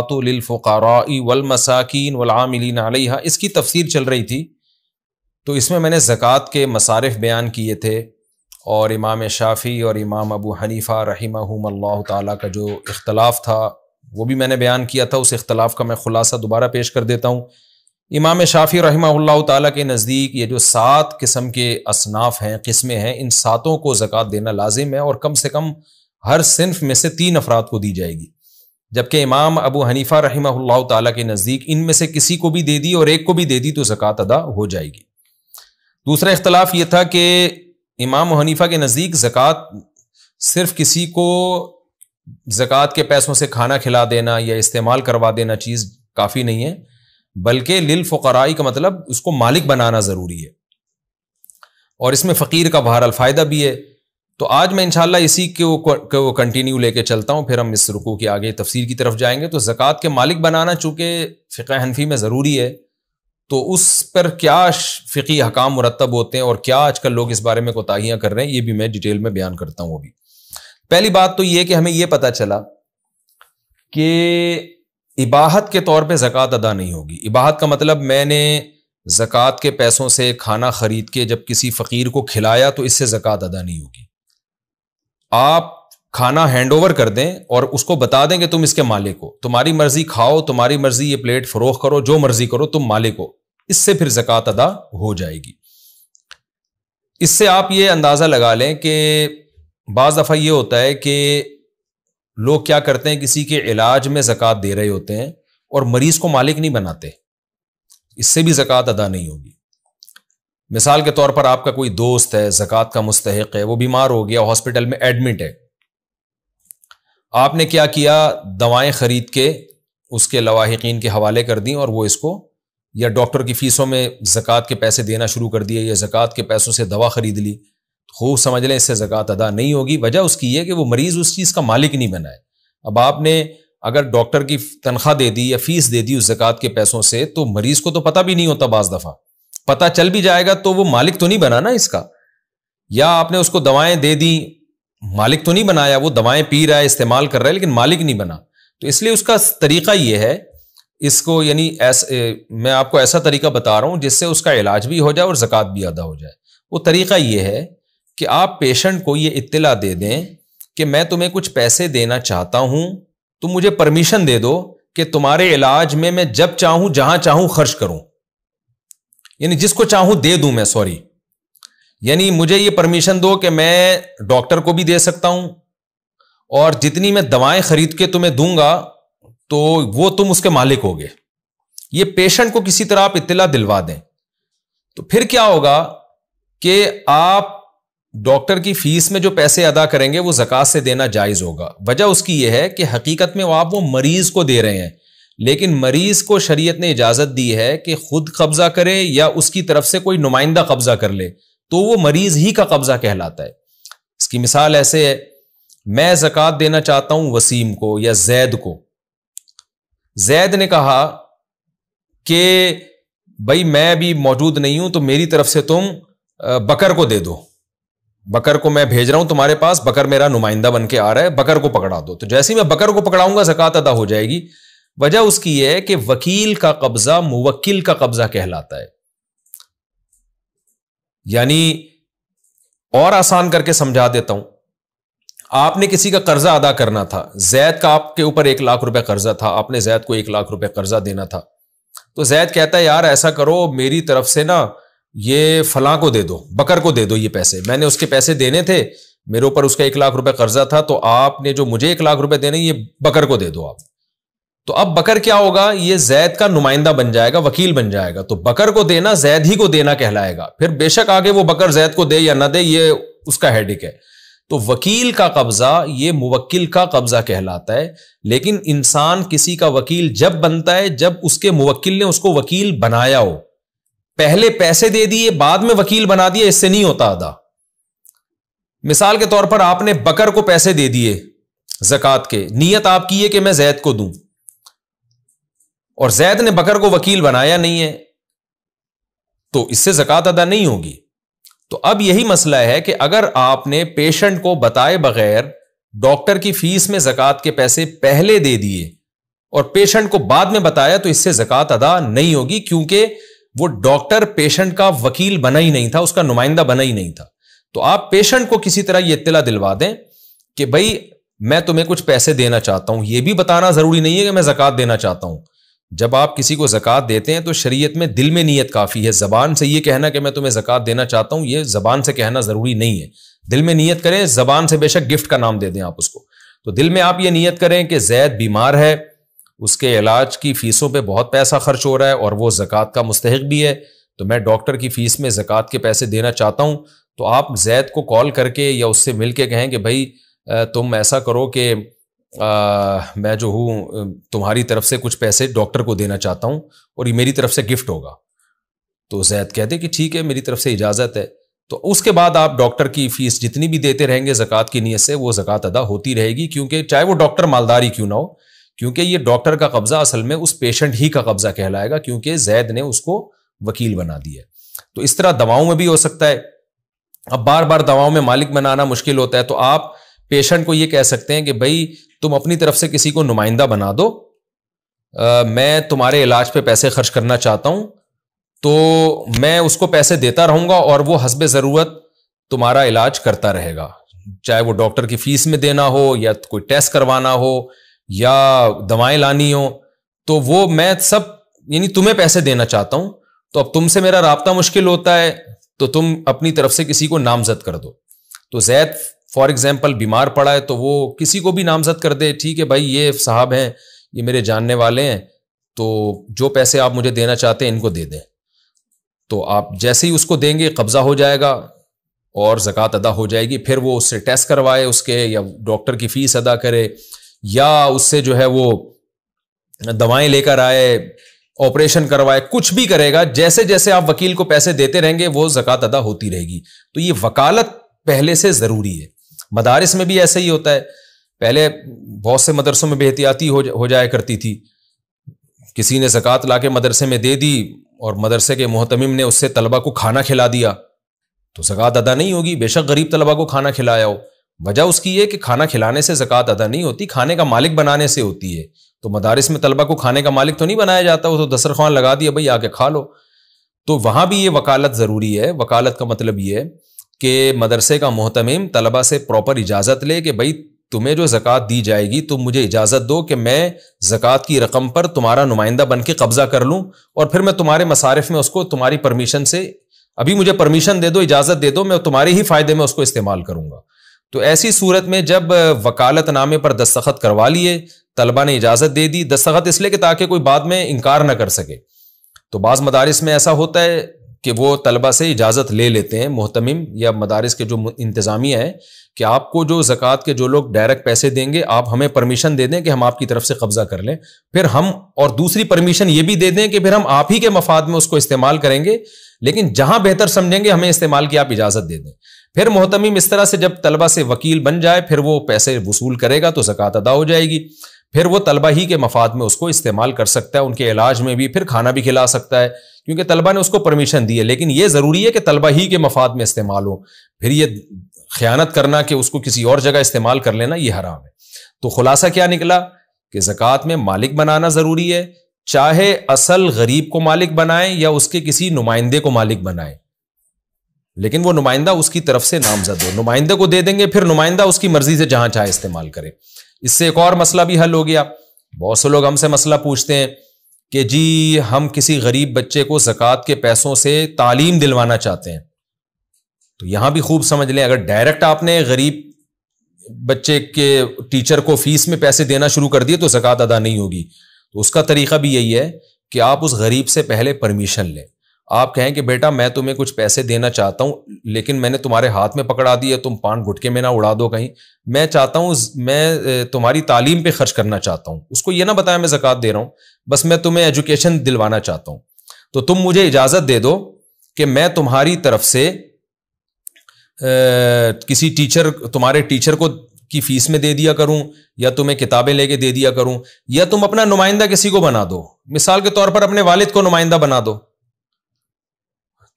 ज़क़़ातुलफ़ारा वलमसाकिन वलामिलीन आलिया इसकी तफसीर चल रही थी तो इसमें मैंने ज़क़़त के मसारफ़ बयान किए थे और इमाम शाफ़ी और इमाम अबू हनीफ़ा रहीम अल्लाह ताली का जो इख्तलाफ था वो भी मैंने बयान किया था उस इख्तलाफ का मैं ख़ुलासा दोबारा पेश कर देता हूँ इमाम शाफ़ी रहीम्ला ताली के नज़दीक ये जो सात किस्म के असनाफ हैं किस्में हैं इन सातों को ज़क़़त देना लाजिम है और कम से कम हर सिनफ में से तीन अफराद को दी जाएगी जबकि इमाम अबू हनीफा रही तला के नज़दीक इनमें से किसी को भी दे दी और एक को भी दे दी तो ज़क़़त अदा हो जाएगी दूसरा इख्तलाफ ये था कि इमाम हनीफा के नज़दीक ज़क़़त सिर्फ किसी को ज़क़़त के पैसों से खाना खिला देना या इस्तेमाल करवा देना चीज़ काफ़ी नहीं है बल्कि लिल फ़राई का मतलब उसको मालिक बनाना ज़रूरी है और इसमें फ़कीर का बहर फ़ायदा भी है तो आज मैं इंशाल्लाह इसी के वो कंटिन्यू लेके चलता हूँ फिर हम इस रुकू के आगे तफसीर की तरफ जाएंगे तो ज़क़़त के मालिक बनाना चूँकि फ़िका हनफी में ज़रूरी है तो उस पर क्या फ़िकी हकाम मुरतब होते हैं और क्या आजकल लोग इस बारे में कोताहियाँ कर रहे हैं ये भी मैं डिटेल में बयान करता हूँ अभी पहली बात तो ये कि हमें ये पता चला कि इबाहत के तौर पर ज़क़़त अदा नहीं होगी इबाहत का मतलब मैंने ज़क़़त के पैसों से खाना ख़रीद के जब किसी फ़कीर को खिलाया तो इससे ज़क़़त अदा नहीं होगी आप खाना हैंडओवर कर दें और उसको बता दें कि तुम इसके मालिक हो तुम्हारी मर्जी खाओ तुम्हारी मर्जी ये प्लेट फरोख करो जो मर्जी करो तुम मालिक हो इससे फिर जक़ात अदा हो जाएगी इससे आप ये अंदाज़ा लगा लें कि बज़ दफ़ा ये होता है कि लोग क्या करते हैं किसी के इलाज में ज़क़़त दे रहे होते हैं और मरीज़ को मालिक नहीं बनाते इससे भी ज़क़़त अदा नहीं होगी मिसाल के तौर पर आपका कोई दोस्त है जक़ात का मुस्तक है वो बीमार हो गया हॉस्पिटल में एडमिट है आपने क्या किया दवाएं ख़रीद के उसके लवाहकिन के हवाले कर दी और वो इसको या डॉक्टर की फ़ीसों में ज़क़़त के पैसे देना शुरू कर दिए या ज़क़़त के पैसों से दवा ख़रीद ली खूब समझ लें इससे ज़क़़त अदा नहीं होगी वजह उसकी यह कि वो मरीज़ उस चीज़ का मालिक नहीं बनाए अब आपने अगर डॉक्टर की तनख्वाह दे दी या फ़ीस दे दी उस ज़क़़त के पैसों से तो मरीज़ को तो पता भी नहीं होता बज़ दफ़ा पता चल भी जाएगा तो वो मालिक तो नहीं बना ना इसका या आपने उसको दवाएं दे दी मालिक तो नहीं बनाया वो दवाएं पी रहा है इस्तेमाल कर रहा है लेकिन मालिक नहीं बना तो इसलिए उसका तरीका ये है इसको यानी मैं आपको ऐसा तरीका बता रहा हूँ जिससे उसका इलाज भी हो जाए और ज़क़़त भी अदा हो जाए वो तरीका ये है कि आप पेशेंट को ये इत्तला दे दें कि मैं तुम्हें कुछ पैसे देना चाहता हूँ तुम मुझे परमिशन दे दो कि तुम्हारे इलाज में मैं जब चाहूँ जहाँ चाहूँ खर्च करूँ यानी जिसको चाहूं दे दू मैं सॉरी यानी मुझे ये परमिशन दो कि मैं डॉक्टर को भी दे सकता हूं और जितनी मैं दवाएं खरीद के तुम्हें दूंगा तो वो तुम उसके मालिक हो गए ये पेशेंट को किसी तरह आप इतला दिलवा दें तो फिर क्या होगा कि आप डॉक्टर की फीस में जो पैसे अदा करेंगे वो जक़ात से देना जायज़ होगा वजह उसकी यह है कि हकीकत में आप वो मरीज को दे रहे हैं लेकिन मरीज को शरीयत ने इजाजत दी है कि खुद कब्जा करे या उसकी तरफ से कोई नुमाइंदा कब्जा कर ले तो वो मरीज ही का कब्जा कहलाता है इसकी मिसाल ऐसे है मैं जक़ात देना चाहता हूं वसीम को या जैद को जैद ने कहा कि भाई मैं भी मौजूद नहीं हूं तो मेरी तरफ से तुम बकर को दे दो बकर को मैं भेज रहा हूं तुम्हारे पास बकर मेरा नुमाइंदा बन के आ रहा है बकर को पकड़ा दो तो जैसे ही मैं बकर को पकड़ाऊंगा जक़ात अदा हो जाएगी वजह उसकी यह है कि वकील का कब्जा मुवक्किल का कब्जा कहलाता है यानी और आसान करके समझा देता हूं आपने किसी का कर्जा अदा करना था जैद का आपके ऊपर एक लाख रुपए कर्जा था आपने जैद को एक लाख रुपए कर्जा देना था तो जैद कहता है यार ऐसा करो मेरी तरफ से ना ये फलां को दे दो बकर को दे दो ये पैसे मैंने उसके पैसे देने थे मेरे ऊपर उसका एक लाख रुपए कर्जा था तो आपने जो मुझे एक लाख रुपए देने ये बकर को दे दो आप तो अब बकर क्या होगा ये जैद का नुमाइंदा बन जाएगा वकील बन जाएगा तो बकर को देना जैद ही को देना कहलाएगा फिर बेशक आगे वो बकर जैद को दे या ना दे ये उसका हेडिक है तो वकील का कब्जा ये मुवक्किल का कब्जा कहलाता है लेकिन इंसान किसी का वकील जब बनता है जब उसके मुवक्किल ने उसको वकील बनाया हो पहले पैसे दे दिए बाद में वकील बना दिया इससे नहीं होता अदा मिसाल के तौर पर आपने बकर को पैसे दे दिए जक़ात के नीयत आपकी है कि मैं जैद को दूं और जैद ने बकर को वकील बनाया नहीं है तो इससे जक़ात अदा नहीं होगी तो अब यही मसला है कि अगर आपने पेशेंट को बताए बगैर डॉक्टर की फीस में जक़ात के पैसे पहले दे दिए और पेशेंट को बाद में बताया तो इससे जक़ात अदा नहीं होगी क्योंकि वो डॉक्टर पेशेंट का वकील बना ही नहीं था उसका नुमाइंदा बना ही नहीं था तो आप पेशेंट को किसी तरह यह इतला दिलवा दें कि भाई मैं तुम्हें कुछ पैसे देना चाहता हूं यह भी बताना जरूरी नहीं है कि मैं जक़त देना चाहता हूं जब आप किसी को जक़ात देते हैं तो शरीयत में दिल में नीयत काफ़ी है ज़बान से ये कहना कि मैं तुम्हें ज़क़़त देना चाहता हूँ ये ज़बान से कहना ज़रूरी नहीं है दिल में नीयत करें ज़बान से बेशक गिफ्ट का नाम दे दें आप उसको तो दिल में आप ये नीयत करें कि जैद बीमार है उसके इलाज की फ़ीसों पर बहुत पैसा खर्च हो रहा है और वह ज़क़़त का मुस्तक भी है तो मैं डॉक्टर की फ़ीस में ज़क़़त के पैसे देना चाहता हूँ तो आप जैद को कॉल करके या उससे मिल के कहें कि भाई तुम ऐसा करो कि आ, मैं जो हूँ तुम्हारी तरफ से कुछ पैसे डॉक्टर को देना चाहता हूँ और ये मेरी तरफ से गिफ्ट होगा तो जैद कहते कि ठीक है मेरी तरफ से इजाज़त है तो उसके बाद आप डॉक्टर की फीस जितनी भी देते रहेंगे जक़ात की नीयत से वो जक़ात अदा होती रहेगी क्योंकि चाहे वो डॉक्टर मालदारी क्यों ना हो क्योंकि ये डॉक्टर का कब्ज़ा असल में उस पेशेंट ही का कब्ज़ा कहलाएगा क्योंकि जैद ने उसको वकील बना दिया तो इस तरह दवाओं में भी हो सकता है अब बार बार दवाओं में मालिक बनाना मुश्किल होता है तो आप पेशेंट को ये कह सकते हैं कि भाई तुम अपनी तरफ से किसी को नुमाइंदा बना दो आ, मैं तुम्हारे इलाज पे पैसे खर्च करना चाहता हूं तो मैं उसको पैसे देता रहूंगा और वो हसब ज़रूरत तुम्हारा इलाज करता रहेगा चाहे वो डॉक्टर की फीस में देना हो या कोई टेस्ट करवाना हो या दवाएं लानी हो तो वो मैं सब यानी तुम्हें पैसे देना चाहता हूं तो अब तुमसे मेरा रबता मुश्किल होता है तो तुम अपनी तरफ से किसी को नामजद कर दो तो जैद फॉर एग्जाम्पल बीमार पड़ा है तो वो किसी को भी नामजद कर दे ठीक है भाई ये साहब हैं ये मेरे जानने वाले हैं तो जो पैसे आप मुझे देना चाहते हैं इनको दे दें तो आप जैसे ही उसको देंगे कब्ज़ा हो जाएगा और ज़क़़त अदा हो जाएगी फिर वो उससे टेस्ट करवाए उसके या डॉक्टर की फ़ीस अदा करे या उससे जो है वो दवाएं लेकर आए ऑपरेशन करवाए कुछ भी करेगा जैसे जैसे आप वकील को पैसे देते रहेंगे वो ज़क़़त अदा होती रहेगी तो ये वकालत पहले से ज़रूरी है मदारस में भी ऐसा ही होता है पहले बहुत से मदरसों में बेहतियाती हो, जाया करती थी किसी ने ज़क़़त ला के मदरसे में दे दी और मदरसे के मोहतमिम ने उससे तलबा को खाना खिला दिया तो ज़क़़त अदा नहीं होगी बेशक गरीब तलबा को खाना खिलाया हो वजह उसकी ये कि खाना खिलाने से ज़क़़त अदा नहीं होती खाने का मालिक बनाने से होती है तो मदारस में तलबा को खाने का मालिक तो नहीं बनाया जाता वो तो दस्तरखान लगा दिया भाई आके खा लो तो वहाँ भी ये वकालत ज़रूरी है वकालत का मतलब ये है कि मदरसे का मोहतमिम तलबा से प्रॉपर इजाज़त ले कि भाई तुम्हें जो ज़क़़त दी जाएगी तुम मुझे इजाज़त दो कि मैं ज़क़़त की रकम पर तुम्हारा नुमाइंदा बन के कब्ज़ा कर लूँ और फिर मैं तुम्हारे मसारफ में उसको तुम्हारी परमिशन से अभी मुझे परमिशन दे दो इजाज़त दे दो मैं तुम्हारे ही फ़ायदे में उसको इस्तेमाल करूंगा तो ऐसी सूरत में जब वकालत नामे पर दस्तखत करवा लिए तलबा ने इजाज़त दे दी दस्तखत इसलिए कि ताकि कोई बाद में इनकार ना कर सके तो बाज़ मदारस में ऐसा होता है कि वो तलबा से इजाज़त ले लेते हैं मोहतमिम या मदारस के जो इंतज़ामिया है कि आपको जो ज़क़़त के जो लोग डायरेक्ट पैसे देंगे आप हमें परमिशन दे दें कि हम आपकी तरफ से कब्ज़ा कर लें फिर हम और दूसरी परमिशन ये भी दे दें कि फिर हम आप ही के मफाद में उसको इस्तेमाल करेंगे लेकिन जहां बेहतर समझेंगे हमें इस्तेमाल की आप इजाज़त दे दें फिर मोहतमिम इस तरह से जब तलबा से वकील बन जाए फिर वो पैसे वसूल करेगा तो ज़क़़त अदा हो जाएगी फिर वो तलबा ही के मफाद में उसको इस्तेमाल कर सकता है उनके इलाज में भी फिर खाना भी खिला सकता है क्योंकि तलबा ने उसको परमिशन दी है लेकिन ये ज़रूरी है कि तलबा ही के मफाद में इस्तेमाल हो फिर ये ख़यानत करना कि उसको किसी और जगह इस्तेमाल कर लेना ये हराम है तो खुलासा क्या निकला कि ज़क़़त में मालिक बनाना ज़रूरी है चाहे असल गरीब को मालिक बनाएं या उसके किसी नुमाइंदे को मालिक बनाएं लेकिन वो नुमाइंदा उसकी तरफ से नामजद हो नुमाइंदे को दे देंगे फिर नुमाइंदा उसकी मर्जी से जहां चाहे इस्तेमाल करें इससे एक और मसला भी हल हो गया बहुत से लोग हमसे मसला पूछते हैं कि जी हम किसी गरीब बच्चे को जक़ात के पैसों से तालीम दिलवाना चाहते हैं तो यहां भी खूब समझ लें अगर डायरेक्ट आपने गरीब बच्चे के टीचर को फीस में पैसे देना शुरू कर दिए तो जक़ात अदा नहीं होगी तो उसका तरीका भी यही है कि आप उस गरीब से पहले परमिशन लें आप कहें कि बेटा मैं तुम्हें कुछ पैसे देना चाहता हूँ लेकिन मैंने तुम्हारे हाथ में पकड़ा दिया तुम पान घुटके में ना उड़ा दो कहीं मैं चाहता हूँ मैं तुम्हारी तालीम पे खर्च करना चाहता हूँ उसको ये ना बताया मैं जक़ात दे रहा हूँ बस मैं तुम्हें एजुकेशन दिलवाना चाहता हूँ तो तुम मुझे इजाज़त दे दो कि मैं तुम्हारी तरफ से आ, किसी टीचर तुम्हारे टीचर को की फीस में दे दिया करूं या तुम्हें किताबें लेके दे दिया करूं या तुम अपना नुमाइंदा किसी को बना दो मिसाल के तौर पर अपने वालिद को नुमाइंदा बना दो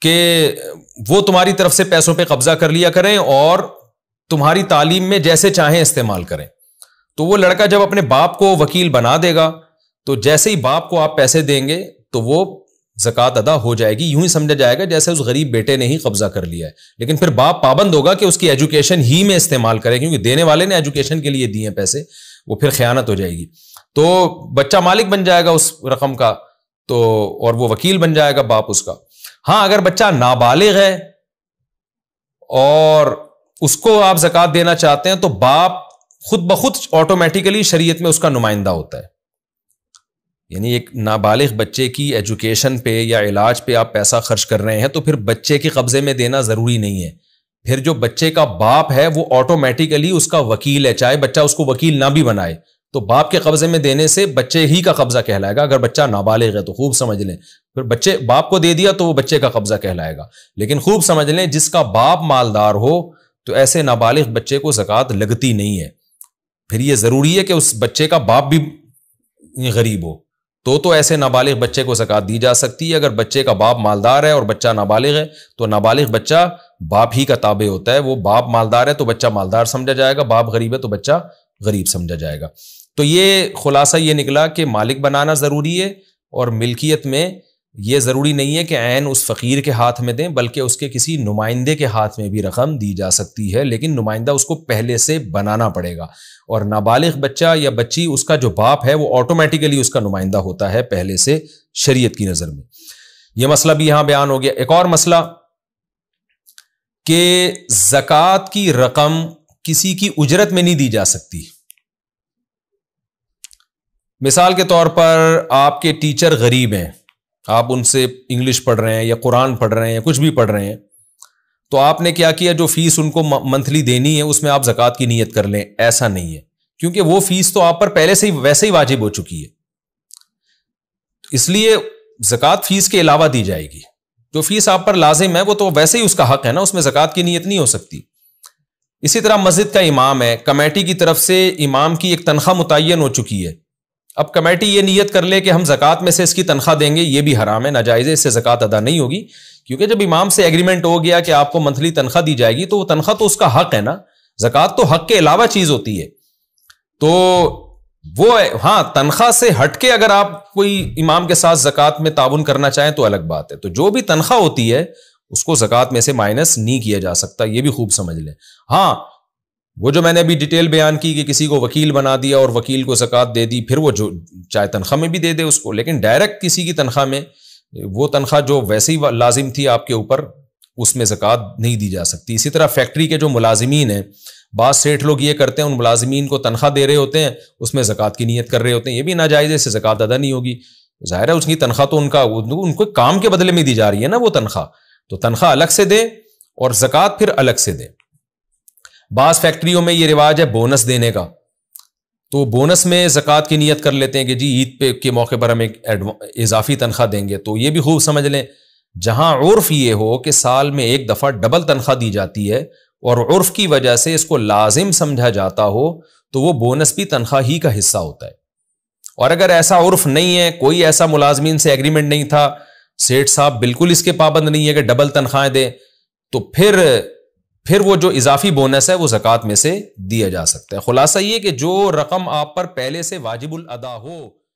कि वो तुम्हारी तरफ से पैसों पे कब्जा कर लिया करें और तुम्हारी तालीम में जैसे चाहें इस्तेमाल करें तो वो लड़का जब अपने बाप को वकील बना देगा तो जैसे ही बाप को आप पैसे देंगे तो वो जक़ात अदा हो जाएगी यूं ही समझा जाएगा जैसे उस गरीब बेटे ने ही कब्जा कर लिया है लेकिन फिर बाप पाबंद होगा कि उसकी एजुकेशन ही में इस्तेमाल करें क्योंकि देने वाले ने एजुकेशन के लिए दिए पैसे वो फिर ख़यानत हो जाएगी तो बच्चा मालिक बन जाएगा उस रकम का तो और वो वकील बन जाएगा बाप उसका हां अगर बच्चा नाबालिग है और उसको आप जक़ात देना चाहते हैं तो बाप खुद ब खुद ऑटोमेटिकली शरीयत में उसका नुमाइंदा होता है यानी एक नाबालिग बच्चे की एजुकेशन पे या इलाज पे आप पैसा खर्च कर रहे हैं तो फिर बच्चे के कब्जे में देना ज़रूरी नहीं है फिर जो बच्चे का बाप है वो ऑटोमेटिकली उसका वकील है चाहे बच्चा उसको वकील ना भी बनाए तो बाप के कब्जे में देने से बच्चे ही का कब्जा कहलाएगा अगर बच्चा नाबालिग है तो खूब समझ लें फिर बच्चे बाप को दे दिया तो वो बच्चे का कब्जा कहलाएगा लेकिन खूब समझ लें जिसका बाप मालदार हो तो ऐसे नाबालिग बच्चे को जक़ात लगती नहीं है फिर ये ज़रूरी है कि उस बच्चे का बाप भी गरीब हो तो तो ऐसे नाबालिग बच्चे को जक़ात दी जा सकती है अगर बच्चे का बाप मालदार है और बच्चा नाबालिग है तो नाबालिग बच्चा बाप ही का ताबे होता है वो बाप मालदार है तो बच्चा मालदार समझा जाएगा बाप गरीब है तो बच्चा गरीब समझा जाएगा तो ये खुलासा ये निकला कि मालिक बनाना ज़रूरी है और मिल्कियत में ये ज़रूरी नहीं है कि आन उस फ़कीर के हाथ में दें बल्कि उसके किसी नुमाइंदे के हाथ में भी रकम दी जा सकती है लेकिन नुमाइंदा उसको पहले से बनाना पड़ेगा और नाबालिग बच्चा या बच्ची उसका जो बाप है वो ऑटोमेटिकली उसका नुमाइंदा होता है पहले से शरीयत की नज़र में यह मसला भी यहाँ बयान हो गया एक और मसला कि जक़ात की रकम किसी की उजरत में नहीं दी जा सकती मिसाल के तौर पर आपके टीचर गरीब हैं आप उनसे इंग्लिश पढ़ रहे हैं या कुरान पढ़ रहे हैं या कुछ भी पढ़ रहे हैं तो आपने क्या किया जो फीस उनको मंथली देनी है उसमें आप जक़ात की नीयत कर लें ऐसा नहीं है क्योंकि वो फीस तो आप पर पहले से ही वैसे ही वाजिब हो चुकी है इसलिए जक़ात फीस के अलावा दी जाएगी जो फीस आप पर लाजिम है वो तो वैसे ही उसका हक है ना उसमें जक़ात की नीयत नहीं हो सकती इसी तरह मस्जिद का इमाम है कमेटी की तरफ से इमाम की एक तनख्वाह मुतन हो चुकी है अब कमेटी ये नीयत कर ले कि हम जक़ात में से इसकी तनख्वाह देंगे ये भी हराम है नाजायज़ इससे ज़क़़त अदा नहीं होगी क्योंकि जब इमाम से एग्रीमेंट हो गया कि आपको मंथली तनख्वाह दी जाएगी तो वो तनख्वाह तो उसका हक है ना जक़ात तो हक के अलावा चीज़ होती है तो वो हाँ तनख्वाह से हटके अगर आप कोई इमाम के साथ जक़ात में ताउन करना चाहें तो अलग बात है तो जो भी तनख्वाह होती है उसको जक़ात में से माइनस नहीं किया जा सकता ये भी खूब समझ लें हाँ वो जो मैंने अभी डिटेल बयान की कि किसी को वकील बना दिया और वकील को जक़ात दे दी फिर वो जो चाहे तनख्वाह में भी दे दे उसको लेकिन डायरेक्ट किसी की तनख्वाह में वो तनख्वाह जो वैसे ही लाजिम थी आपके ऊपर उसमें जक़ात नहीं दी जा सकती इसी तरह फैक्ट्री के जो मुलाजमीन हैं बाद सेठ लोग ये करते हैं उन मुलाजमीन को तनख्वाह दे रहे होते हैं उसमें जक़ात की नीयत कर रहे होते हैं ये भी नाजायज़ से जक़ात अदा नहीं होगी ज़ाहिर है उसकी तनख्वाह तो उनका उनको काम के बदले में दी जा रही है ना वो तनख्वाह तो तनख्वाह अलग से दें और जक़ात फिर अलग से दें बास फैक्ट्रियों में ये रिवाज है बोनस देने का तो बोनस में ज़क़़त की नीयत कर लेते हैं कि जी ईद पे के मौके पर हम एक इजाफी तनख्वाह देंगे तो ये भी खूब समझ लें जहां उर्फ ये हो कि साल में एक दफ़ा डबल तनख्वाह दी जाती है और उर्फ की वजह से इसको लाजिम समझा जाता हो तो वो बोनस भी तनख्वाह ही का हिस्सा होता है और अगर ऐसा उर्फ नहीं है कोई ऐसा मुलाजमीन से एग्रीमेंट नहीं था सेठ साहब बिल्कुल इसके पाबंद नहीं है कि डबल तनख्वाहें दें तो फिर फिर वो जो इजाफी बोनस है वो जक़ात में से दिया जा सकता है खुलासा ये कि जो रकम आप पर पहले से वाजिबुल अदा हो